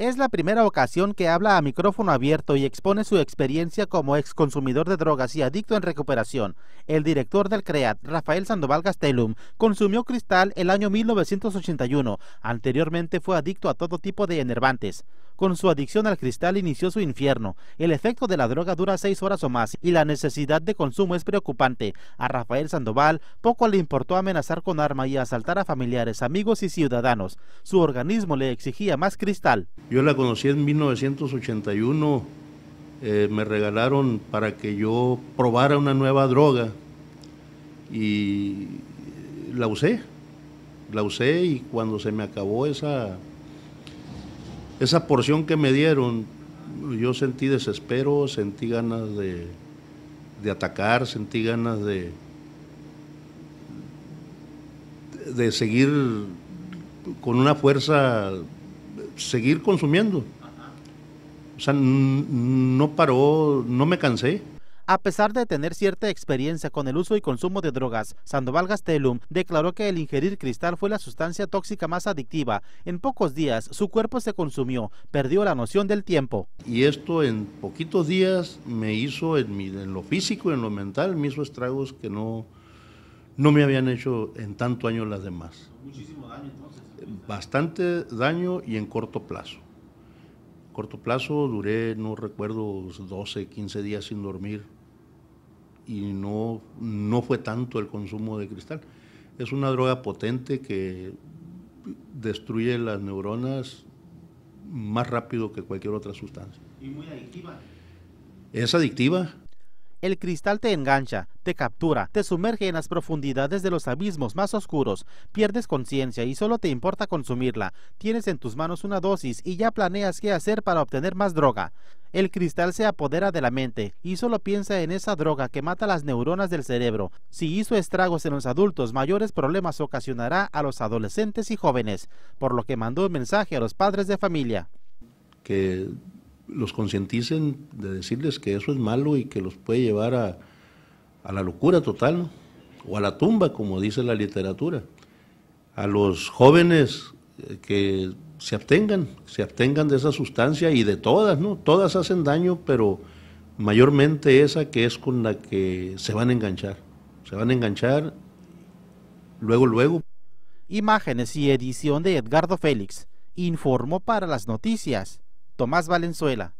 Es la primera ocasión que habla a micrófono abierto y expone su experiencia como ex consumidor de drogas y adicto en recuperación. El director del CREAT, Rafael Sandoval Gastelum, consumió cristal el año 1981. Anteriormente fue adicto a todo tipo de enervantes. Con su adicción al cristal inició su infierno. El efecto de la droga dura seis horas o más y la necesidad de consumo es preocupante. A Rafael Sandoval poco le importó amenazar con arma y asaltar a familiares, amigos y ciudadanos. Su organismo le exigía más cristal. Yo la conocí en 1981. Eh, me regalaron para que yo probara una nueva droga y la usé. La usé y cuando se me acabó esa esa porción que me dieron, yo sentí desespero, sentí ganas de, atacar, sentí ganas de, de seguir con una fuerza, seguir consumiendo. O sea, no paró, no me cansé. A pesar de tener cierta experiencia con el uso y consumo de drogas, Sandoval Gastelum declaró que el ingerir cristal fue la sustancia tóxica más adictiva. En pocos días su cuerpo se consumió, perdió la noción del tiempo. Y esto en poquitos días me hizo, en, lo físico, en lo mental, me hizo estragos que no, no me habían hecho en tanto año las demás. Muchísimo daño entonces. Bastante daño y en corto plazo. Corto plazo duré, no recuerdo, 12, 15 días sin dormir y no, no fue tanto el consumo de cristal. Es una droga potente que destruye las neuronas más rápido que cualquier otra sustancia. ¿Y muy adictiva? Es adictiva, el cristal te engancha, te captura, te sumerge en las profundidades de los abismos más oscuros, pierdes conciencia y solo te importa consumirla, tienes en tus manos una dosis y ya planeas qué hacer para obtener más droga. El cristal se apodera de la mente y solo piensa en esa droga que mata las neuronas del cerebro. Si hizo estragos en los adultos, mayores problemas ocasionará a los adolescentes y jóvenes, por lo que mandó un mensaje a los padres de familia. Que los concienticen de decirles que eso es malo y que los puede llevar a, la locura total o a la tumba, como dice la literatura. A los jóvenes eh, que se abstengan, se abstengan de esa sustancia y de todas, ¿no? Todas hacen daño, pero mayormente esa que es con la que se van a enganchar. Se van a enganchar luego, luego. Imágenes y edición de Edgardo Félix. Informó para las noticias Tomás Valenzuela